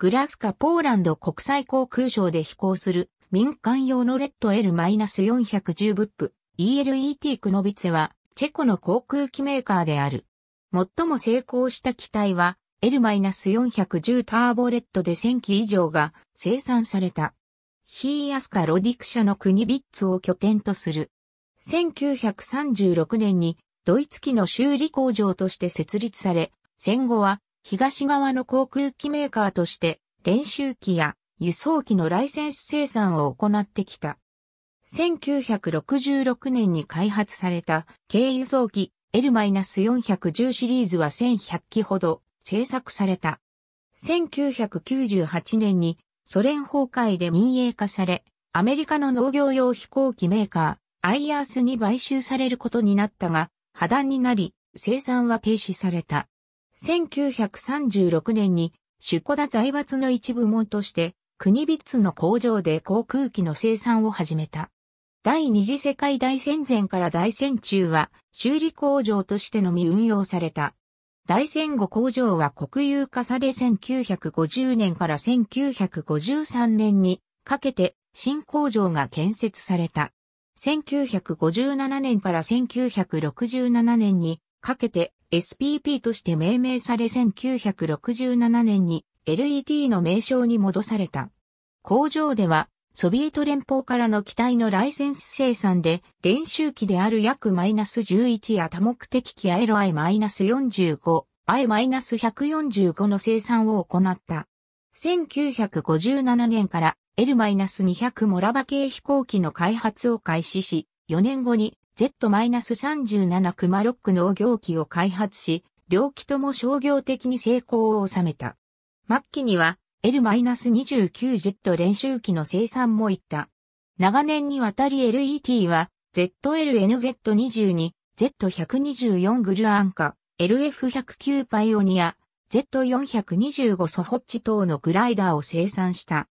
グラスカポーランド国際航空省で飛行する民間用のレッド L-410 ブップ ELET クノビツェはチェコの航空機メーカーである。最も成功した機体は L-410 ターボレッドで1000機以上が生産された。ヒーアスカロディク社の国ビッツを拠点とする。1936年にドイツ機の修理工場として設立され、戦後は東側の航空機メーカーとして練習機や輸送機のライセンス生産を行ってきた。1966年に開発された軽輸送機 L-410 シリーズは1100機ほど製作された。1998年にソ連崩壊で民営化され、アメリカの農業用飛行機メーカー、アイアースに買収されることになったが、破談になり、生産は停止された。1936年に、出庫だ財閥の一部門として、国ビッツの工場で航空機の生産を始めた。第二次世界大戦前から大戦中は修理工場としてのみ運用された。大戦後工場は国有化され1950年から1953年にかけて新工場が建設された。1957年から1967年にかけて SPP として命名され1967年に LET の名称に戻された。工場ではソビエト連邦からの機体のライセンス生産で練習機である約マイナス11や多目的機アエロ I-45、I-145 の生産を行った。1957年から L-200 モラバ系飛行機の開発を開始し、4年後に Z-37 クマロック農業機を開発し、両機とも商業的に成功を収めた。末期には L-29 ジェット練習機の生産も行った。長年にわたり LET は ZLNZ22、Z124 グルアンカ、LF109 パイオニア、Z425 ソホッチ等のグライダーを生産した。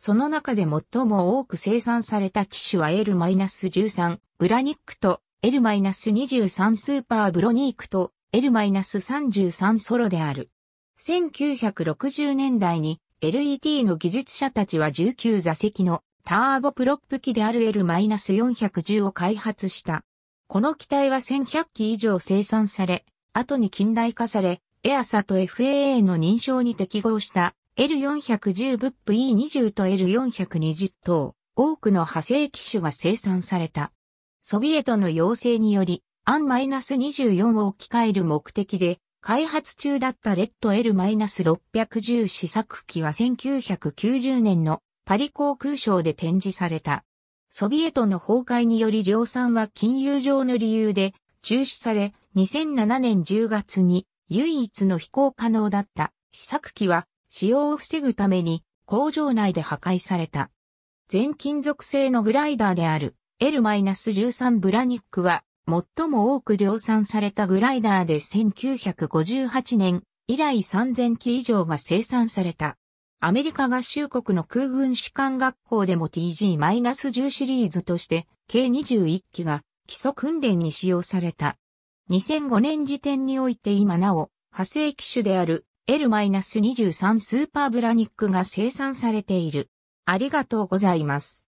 その中で最も多く生産された機種は L-13、ブラニックと L-23 スーパーブロニークと L-33 ソロである。1960年代に LET の技術者たちは19座席のターボプロップ機である L-410 を開発した。この機体は1100機以上生産され、後に近代化され、エアサと FAA の認証に適合した L410 ブップ E20 と L420 等、多くの派生機種が生産された。ソビエトの要請により、アン -24 を置き換える目的で、開発中だったレッド L-610 試作機は1990年のパリ航空ショーで展示された。ソビエトの崩壊により量産は金融上の理由で中止され、2007年10月に唯一の飛行可能だった試作機は使用を防ぐために工場内で破壊された。全金属製のグライダーである L-13 ブラニックは最も多く量産されたグライダーで1958年以来3000機以上が生産された。アメリカ合衆国の空軍士官学校でも TG-10 シリーズとして計21機が基礎訓練に使用された。2005年時点において今なお派生機種である L-23 スーパーブラニックが生産されている。ありがとうございます。